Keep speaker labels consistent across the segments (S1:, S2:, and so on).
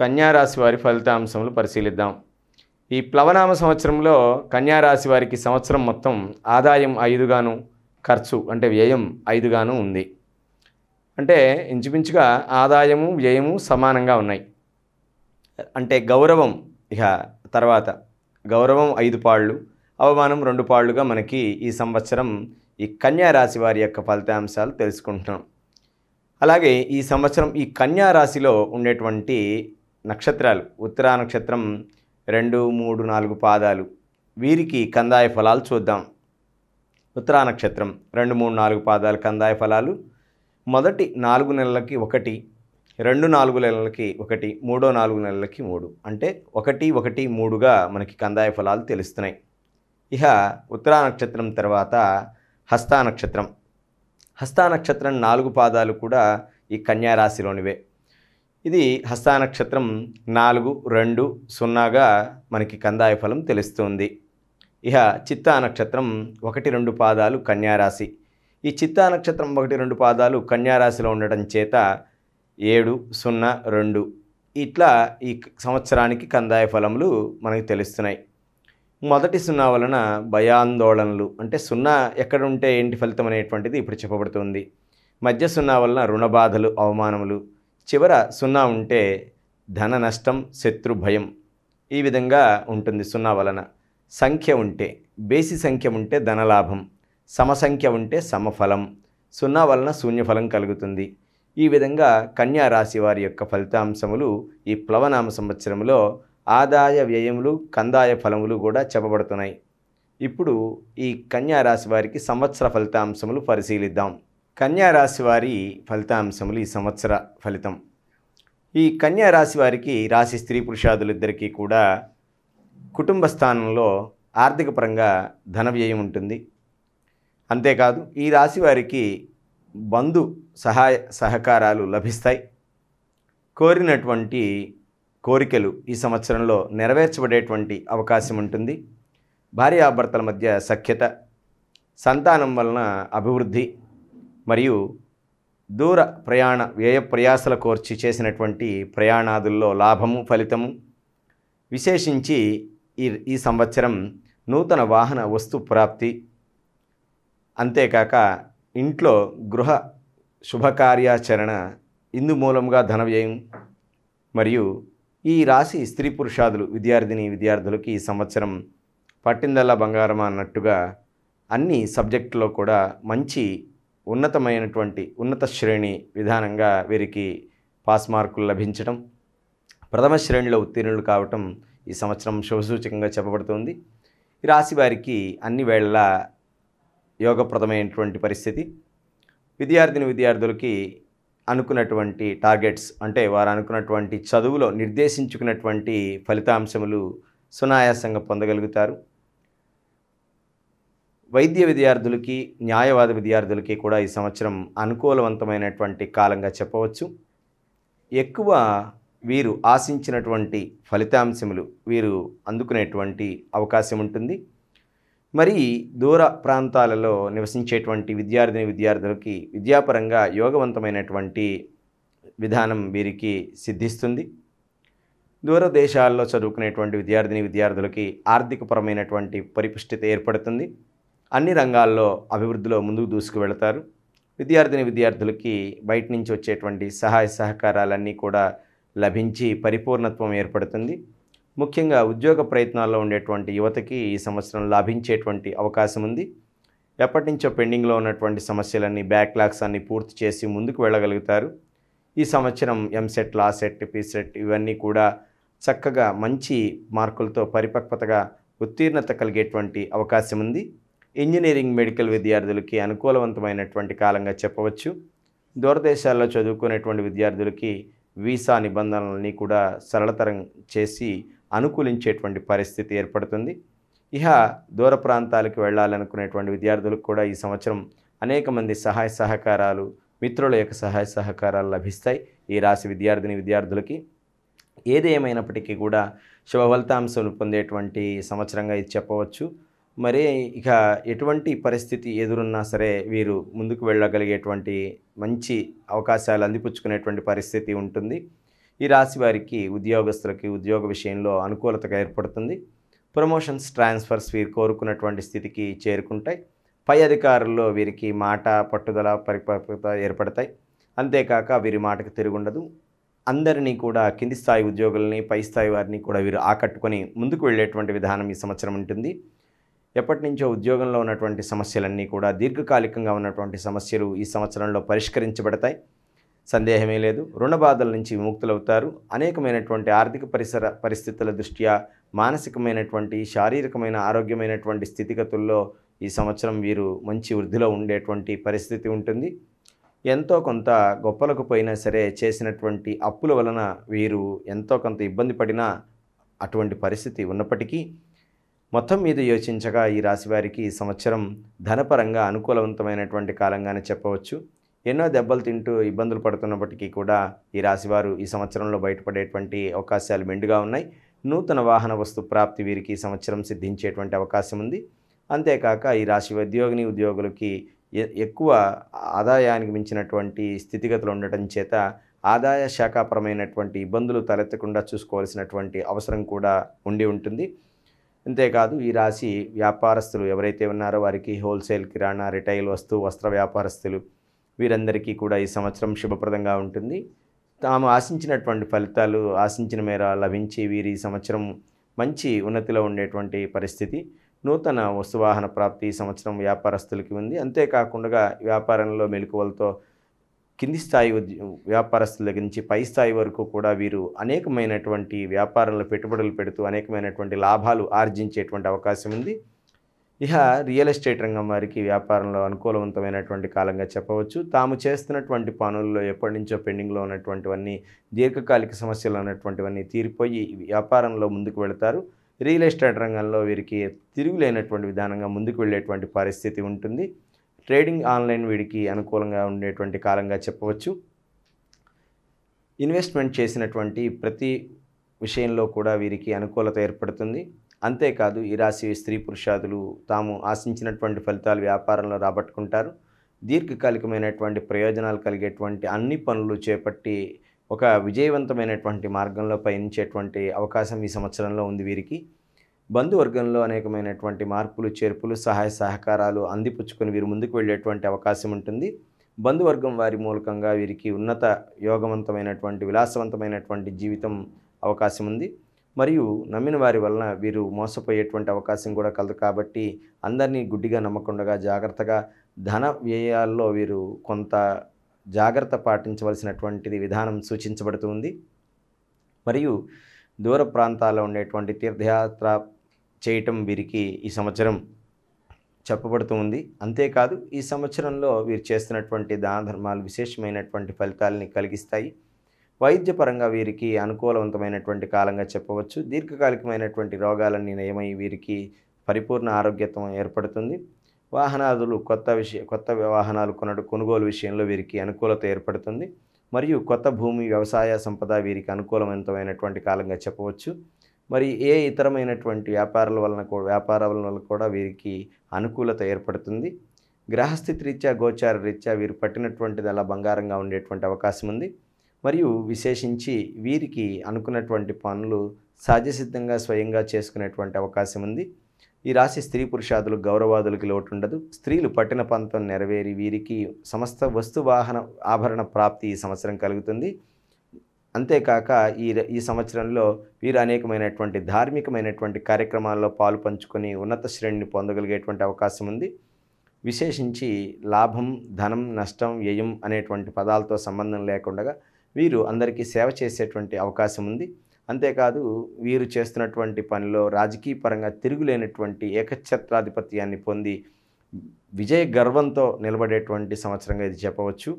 S1: కన్యారాశి వారి ఫలితాంశములు పరిశీలిద్దాం ఈ ప్లవనామ సంవత్సరంలో కన్యారాశి వారికి సంవత్సరం మొత్తం ఆదాయం ఐదుగాను ఖర్చు అంటే వ్యయం ఐదుగాను ఉంది అంటే ఇంచుమించుగా ఆదాయము వ్యయము సమానంగా ఉన్నాయి అంటే గౌరవం ఇక తర్వాత గౌరవం ఐదు పాళ్ళు అవమానం రెండు పాళ్ళుగా మనకి ఈ సంవత్సరం ఈ కన్యా రాశి వారి యొక్క ఫలితాంశాలు తెలుసుకుంటున్నాం అలాగే ఈ సంవత్సరం ఈ కన్యా రాశిలో ఉండేటువంటి నక్షత్రాలు ఉత్తరా నక్షత్రం రెండు మూడు నాలుగు పాదాలు వీరికి కందాయ ఫలాలు చూద్దాం ఉత్తరా నక్షత్రం రెండు మూడు నాలుగు పాదాలు కందాయ ఫలాలు మొదటి నాలుగు నెలలకి ఒకటి రెండు నాలుగు నెలలకి ఒకటి మూడో నాలుగు నెలలకి మూడు అంటే ఒకటి ఒకటి మూడుగా మనకి కందాయ ఫలాలు తెలుస్తున్నాయి ఇహ ఉత్తరా నక్షత్రం తర్వాత హస్తా నక్షత్రం హస్తా నక్షత్రం నాలుగు పాదాలు కూడా ఈ కన్యారాశిలోనివే ఇది హస్తానక్షత్రం నాలుగు రెండు సున్నాగా మనకి కందాయ ఫలం తెలుస్తుంది ఇహ చిత్తా నక్షత్రం ఒకటి రెండు పాదాలు కన్యారాశి ఈ చిత్తా నక్షత్రం ఒకటి రెండు పాదాలు కన్యారాశిలో ఉండటం చేత ఏడు సున్నా రెండు ఇట్లా ఈ సంవత్సరానికి కందాయ ఫలములు మనకు తెలుస్తున్నాయి మొదటి సున్నా వలన భయాందోళనలు అంటే సున్నా ఎక్కడ ఉంటే ఏంటి ఫలితం అనేటువంటిది ఇప్పుడు చెప్పబడుతుంది మధ్య సున్నా వలన రుణబాధలు అవమానములు చివర సున్నా ఉంటే ధన నష్టం శత్రు భయం ఈ విధంగా ఉంటుంది సున్నా వలన సంఖ్య ఉంటే బేసి సంఖ్య ఉంటే ధనలాభం సమసంఖ్య ఉంటే సమఫలం సున్నా వలన శూన్యఫలం కలుగుతుంది ఈ విధంగా కన్యా రాశి వారి యొక్క ఫలితాంశములు ఈ ప్లవనామ సంవత్సరంలో ఆదాయ వ్యయములు కందాయ ఫలములు కూడా చెప్పబడుతున్నాయి ఇప్పుడు ఈ కన్యా రాశి వారికి సంవత్సర ఫలితాంశములు పరిశీలిద్దాం కన్యా రాశి వారి ఫలితాంశములు ఈ సంవత్సర ఫలితం ఈ కన్యా రాశి వారికి రాశి స్త్రీ పురుషాదులిద్దరికీ కూడా కుటుంబ స్థానంలో ఆర్థిక పరంగా ధన వ్యయం ఉంటుంది అంతేకాదు ఈ రాశి వారికి బంధు సహాయ సహకారాలు లభిస్తాయి కోరినటువంటి కోరికలు ఈ సంవత్సరంలో నెరవేర్చబడేటువంటి అవకాశం ఉంటుంది భార్యాభర్తల మధ్య సఖ్యత సంతానం వలన అభివృద్ధి మరియు దూర ప్రయాణ వ్యయ ప్రయాసల కోర్చి చేసినటువంటి ప్రయాణాదుల్లో లాభము ఫలితము విశేషించి ఈ ఈ సంవత్సరం నూతన వాహన వస్తు ప్రాప్తి అంతేకాక ఇంట్లో గృహ శుభకార్యాచరణ ఇందు మూలంగా ధన వ్యయం మరియు ఈ రాశి స్త్రీ పురుషాదులు విద్యార్థిని విద్యార్థులకి ఈ సంవత్సరం పట్టిందల్లా బంగారమా అన్నట్టుగా అన్ని సబ్జెక్టులో కూడా మంచి ఉన్నతమైనటువంటి ఉన్నత శ్రేణి విధానంగా వీరికి పాస్ మార్కులు లభించడం ప్రథమ శ్రేణిలో ఉత్తీర్ణులు కావటం ఈ సంవత్సరం శుభసూచకంగా చెప్పబడుతుంది ఈ రాశి వారికి అన్ని వేళ యోగప్రదమైనటువంటి పరిస్థితి విద్యార్థిని విద్యార్థులకి అనుకున్నటువంటి టార్గెట్స్ అంటే వారు అనుకున్నటువంటి చదువులో నిర్దేశించుకున్నటువంటి ఫలితాంశములు సునాయాసంగా పొందగలుగుతారు వైద్య విద్యార్థులకి న్యాయవాద విద్యార్థులకి కూడా ఈ సంవత్సరం అనుకూలవంతమైనటువంటి కాలంగా చెప్పవచ్చు ఎక్కువ వీరు ఆశించినటువంటి ఫలితాంశములు వీరు అందుకునేటువంటి అవకాశం ఉంటుంది మరి దూర ప్రాంతాలలో నివసించేటువంటి విద్యార్థిని విద్యార్థులకి విద్యాపరంగా యోగవంతమైనటువంటి విధానం వీరికి సిద్ధిస్తుంది దూర దేశాల్లో చదువుకునేటువంటి విద్యార్థిని విద్యార్థులకి ఆర్థికపరమైనటువంటి పరిపుష్టిత ఏర్పడుతుంది అన్ని రంగాల్లో అభివృద్ధిలో ముందుకు దూసుకువెళతారు విద్యార్థిని విద్యార్థులకి బయట నుంచి వచ్చేటువంటి సహాయ సహకారాలన్నీ కూడా లభించి పరిపూర్ణత్వం ఏర్పడుతుంది ముఖ్యంగా ఉద్యోగ ప్రయత్నాల్లో ఉండేటువంటి యువతకి ఈ సంవత్సరం లాభించేటువంటి అవకాశం ఉంది ఎప్పటి నుంచో పెండింగ్లో ఉన్నటువంటి సమస్యలన్నీ బ్యాక్లాగ్స్ అన్ని పూర్తి చేసి ముందుకు వెళ్ళగలుగుతారు ఈ సంవత్సరం ఎంసెట్ లాసెట్ పీసెట్ ఇవన్నీ కూడా చక్కగా మంచి మార్కులతో పరిపక్వతగా ఉత్తీర్ణత కలిగేటువంటి అవకాశం ఉంది ఇంజనీరింగ్ మెడికల్ విద్యార్థులకి అనుకూలవంతమైనటువంటి కాలంగా చెప్పవచ్చు దూరదేశాల్లో చదువుకునేటువంటి విద్యార్థులకి వీసా నిబంధనలని కూడా సరళతరం చేసి అనుకూలించేటువంటి పరిస్థితి ఏర్పడుతుంది ఇహ దూర ప్రాంతాలకు వెళ్ళాలనుకునేటువంటి విద్యార్థులకు కూడా ఈ సంవత్సరం అనేక మంది సహాయ సహకారాలు మిత్రుల యొక్క సహాయ సహకారాలు లభిస్తాయి ఈ రాశి విద్యార్థిని విద్యార్థులకి ఏదేమైనప్పటికీ కూడా శుభవలితాంశం పొందేటువంటి సంవత్సరంగా ఇది చెప్పవచ్చు మరి ఇక ఎటువంటి పరిస్థితి ఎదురున్నా సరే వీరు ముందుకు వెళ్ళగలిగేటువంటి మంచి అవకాశాలు అందిపుచ్చుకునేటువంటి పరిస్థితి ఉంటుంది ఈ రాశి వారికి ఉద్యోగస్తులకి ఉద్యోగ విషయంలో అనుకూలతగా ఏర్పడుతుంది ప్రమోషన్స్ ట్రాన్స్ఫర్స్ వీరు కోరుకున్నటువంటి స్థితికి చేరుకుంటాయి పై అధికారుల్లో వీరికి మాట పట్టుదల పరిపక్వత ఏర్పడతాయి అంతేకాక వీరి మాటకు తిరుగుండదు అందరినీ కూడా కింది స్థాయి ఉద్యోగుల్ని పై స్థాయి వారిని కూడా వీరు ఆకట్టుకొని ముందుకు వెళ్ళేటువంటి విధానం ఈ సంవత్సరం ఉంటుంది ఎప్పటి నుంచో ఉద్యోగంలో ఉన్నటువంటి సమస్యలన్నీ కూడా దీర్ఘకాలికంగా ఉన్నటువంటి సమస్యలు ఈ సంవత్సరంలో పరిష్కరించబడతాయి సందేహమే లేదు రుణ బాధల నుంచి విముక్తులవుతారు అనేకమైనటువంటి ఆర్థిక పరిసర పరిస్థితుల దృష్ట్యా మానసికమైనటువంటి శారీరకమైన ఆరోగ్యమైనటువంటి స్థితిగతుల్లో ఈ సంవత్సరం వీరు మంచి వృద్ధిలో ఉండేటువంటి పరిస్థితి ఉంటుంది ఎంతో కొంత గొప్పలకు పోయినా సరే చేసినటువంటి అప్పుల వలన వీరు ఎంతో కొంత ఇబ్బంది పడినా అటువంటి పరిస్థితి ఉన్నప్పటికీ మొత్తం మీద యోచించగా ఈ రాశివారికి ఈ సంవత్సరం ధనపరంగా అనుకూలవంతమైనటువంటి కాలంగానే చెప్పవచ్చు ఎన్నో దెబ్బలు తింటూ ఇబ్బందులు పడుతున్నప్పటికీ కూడా ఈ రాశివారు ఈ సంవత్సరంలో బయటపడేటువంటి అవకాశాలు మెండుగా ఉన్నాయి నూతన వాహన వస్తు ప్రాప్తి వీరికి ఈ సంవత్సరం సిద్ధించేటువంటి అవకాశం ఉంది అంతేకాక ఈ రాశి ఉద్యోగిని ఉద్యోగులకి ఎక్కువ ఆదాయానికి మించినటువంటి స్థితిగతులు ఉండటం చేత ఆదాయ శాఖాపరమైనటువంటి ఇబ్బందులు తలెత్తకుండా చూసుకోవాల్సినటువంటి అవసరం కూడా ఉండి ఉంటుంది అంతేకాదు ఈ రాశి వ్యాపారస్తులు ఎవరైతే ఉన్నారో వారికి హోల్సేల్ కిరాణా రిటైల్ వస్తు వస్త్ర వ్యాపారస్తులు వీరందరికీ కూడా ఈ సంవత్సరం శుభప్రదంగా ఉంటుంది తాము ఆశించినటువంటి ఫలితాలు ఆశించిన మేర లభించి వీరి సంవత్సరం మంచి ఉన్నతిలో ఉండేటువంటి పరిస్థితి నూతన వస్తువాహన ప్రాప్తి ఈ సంవత్సరం వ్యాపారస్తులకి ఉంది అంతేకాకుండా వ్యాపారంలో మెలకువలతో కింది స్థాయి వ్యాపారస్తుల దగ్గర నుంచి పై స్థాయి వరకు కూడా వీరు అనేకమైనటువంటి వ్యాపారంలో పెట్టుబడులు పెడుతూ అనేకమైనటువంటి లాభాలు ఆర్జించేటువంటి అవకాశం ఉంది ఇక రియల్ ఎస్టేట్ రంగం వారికి వ్యాపారంలో అనుకూలవంతమైనటువంటి కాలంగా చెప్పవచ్చు తాము చేస్తున్నటువంటి పనుల్లో ఎప్పటి నుంచో పెండింగ్లో ఉన్నటువంటివన్నీ దీర్ఘకాలిక సమస్యలు ఉన్నటువంటివన్నీ తీరిపోయి వ్యాపారంలో ముందుకు వెళతారు రియల్ ఎస్టేట్ రంగంలో వీరికి తిరుగులేనటువంటి విధానంగా ముందుకు వెళ్ళేటువంటి పరిస్థితి ఉంటుంది ట్రేడింగ్ ఆన్లైన్ వీడికి అనుకూలంగా ఉండేటువంటి కాలంగా చెప్పవచ్చు ఇన్వెస్ట్మెంట్ చేసినటువంటి ప్రతి విషయంలో కూడా వీరికి అనుకూలత ఏర్పడుతుంది అంతేకాదు ఈ రాశి స్త్రీ పురుషాదులు తాము ఆశించినటువంటి ఫలితాలు వ్యాపారంలో రాబట్టుకుంటారు దీర్ఘకాలికమైనటువంటి ప్రయోజనాలు కలిగేటువంటి అన్ని పనులు చేపట్టి ఒక విజయవంతమైనటువంటి మార్గంలో పయనించేటువంటి అవకాశం ఈ సంవత్సరంలో ఉంది వీరికి బంధువర్గంలో అనేకమైనటువంటి మార్పులు చేర్పులు సహాయ సహకారాలు అందిపుచ్చుకొని వీరు ముందుకు వెళ్ళేటువంటి అవకాశం ఉంటుంది బంధువర్గం వారి మూలకంగా వీరికి ఉన్నత యోగవంతమైనటువంటి విలాసవంతమైనటువంటి జీవితం అవకాశం ఉంది మరియు నమ్మిన వారి వలన వీరు మోసపోయేటువంటి అవకాశం కూడా కలదు కాబట్టి అందరినీ గుడ్డిగా నమ్మకుండా జాగ్రత్తగా ధన వ్యయాల్లో వీరు కొంత జాగ్రత్త పాటించవలసినటువంటిది విధానం సూచించబడుతుంది మరియు దూర ప్రాంతాల్లో ఉండేటువంటి తీర్థయాత్ర చేయటం వీరికి ఈ సంవత్సరం చెప్పబడుతూ ఉంది అంతేకాదు ఈ సంవత్సరంలో వీరు చేస్తున్నటువంటి దాన ధర్మాలు విశేషమైనటువంటి ఫలితాలని కలిగిస్తాయి వైద్యపరంగా వీరికి అనుకూలవంతమైనటువంటి కాలంగా చెప్పవచ్చు దీర్ఘకాలికమైనటువంటి రోగాలన్నీ నయమై వీరికి పరిపూర్ణ ఆరోగ్యత్వం ఏర్పడుతుంది వాహనాదులు కొత్త విషయ కొత్త వాహనాలు కొనడు కొనుగోలు విషయంలో వీరికి అనుకూలత ఏర్పడుతుంది మరియు కొత్త భూమి వ్యవసాయ సంపద వీరికి అనుకూలవంతమైనటువంటి కాలంగా చెప్పవచ్చు మరి ఏ ఇతరమైనటువంటి వ్యాపారాల వలన వ్యాపారాల వలన కూడా వీరికి అనుకూలత ఏర్పడుతుంది గ్రహస్థితి రీత్యా గోచార రీత్యా వీరు పట్టినటువంటిది అలా బంగారంగా ఉండేటువంటి అవకాశం ఉంది మరియు విశేషించి వీరికి అనుకున్నటువంటి పనులు సహజసిద్ధంగా స్వయంగా చేసుకునేటువంటి అవకాశం ఉంది ఈ రాశి స్త్రీ పురుషాదులు గౌరవాదులకి ఉండదు స్త్రీలు పట్టిన పంతం నెరవేరి వీరికి సమస్త వస్తు వాహన ఆభరణ ప్రాప్తి ఈ సంవత్సరం కలుగుతుంది అంతేకాక ఈ ఈ సంవత్సరంలో వీరు అనేకమైనటువంటి ధార్మికమైనటువంటి కార్యక్రమాల్లో పాలు పంచుకొని ఉన్నత శ్రేణిని పొందగలిగేటువంటి అవకాశం ఉంది విశేషించి లాభం ధనం నష్టం వ్యయం అనేటువంటి పదాలతో సంబంధం లేకుండా వీరు అందరికీ సేవ చేసేటువంటి అవకాశం ఉంది అంతేకాదు వీరు చేస్తున్నటువంటి పనిలో రాజకీయ పరంగా తిరుగులేనటువంటి ఏకఛత్రాధిపత్యాన్ని పొంది విజయ గర్వంతో నిలబడేటువంటి సంవత్సరంగా ఇది చెప్పవచ్చు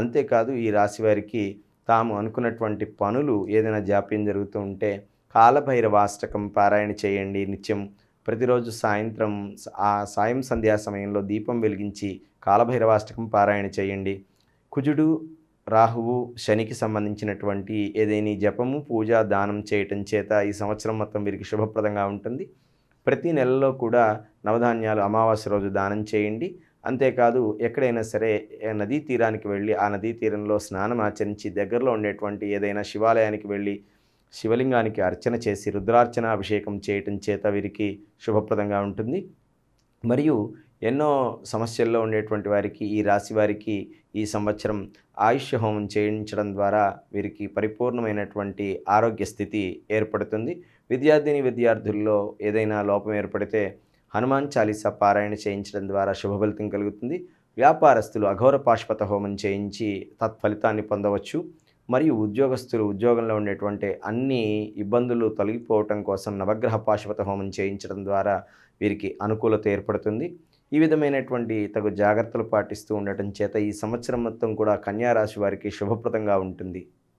S1: అంతేకాదు ఈ రాశి వారికి తాము అనుకున్నటువంటి పనులు ఏదైనా జాప్యం జరుగుతూ ఉంటే కాలభైరవాష్టకం పారాయణ చేయండి నిత్యం ప్రతిరోజు సాయంత్రం ఆ సాయం సంధ్యా సమయంలో దీపం వెలిగించి కాలభైరవాష్టకం పారాయణ చేయండి కుజుడు రాహువు శనికి సంబంధించినటువంటి ఏదైనా జపము పూజ దానం చేయటం చేత ఈ సంవత్సరం మొత్తం వీరికి శుభప్రదంగా ఉంటుంది ప్రతి నెలలో కూడా నవధాన్యాలు అమావాస్య రోజు దానం చేయండి అంతేకాదు ఎక్కడైనా సరే నదీ తీరానికి వెళ్ళి ఆ నదీ తీరంలో స్నానం ఆచరించి దగ్గరలో ఉండేటువంటి ఏదైనా శివాలయానికి వెళ్ళి శివలింగానికి అర్చన చేసి రుద్రార్చన అభిషేకం చేయటం చేత వీరికి శుభప్రదంగా ఉంటుంది మరియు ఎన్నో సమస్యల్లో ఉండేటువంటి వారికి ఈ రాశి వారికి ఈ సంవత్సరం ఆయుష్య హోమం చేయించడం ద్వారా వీరికి పరిపూర్ణమైనటువంటి ఆరోగ్య స్థితి ఏర్పడుతుంది విద్యార్థిని విద్యార్థుల్లో ఏదైనా లోపం ఏర్పడితే హనుమాన్ చాలీసా పారాయణ చేయించడం ద్వారా శుభఫలితం కలుగుతుంది వ్యాపారస్తులు అఘోర పాశ్వత హోమం చేయించి తత్ఫలితాన్ని పొందవచ్చు మరియు ఉద్యోగస్తులు ఉద్యోగంలో ఉండేటువంటి అన్ని ఇబ్బందులు తొలగిపోవటం కోసం నవగ్రహ పాశ్వత హోమం చేయించడం ద్వారా వీరికి అనుకూలత ఏర్పడుతుంది ఈ విధమైనటువంటి తగు జాగ్రత్తలు పాటిస్తూ ఉండటం చేత ఈ సంవత్సరం మొత్తం కూడా కన్యారాశి వారికి శుభప్రదంగా ఉంటుంది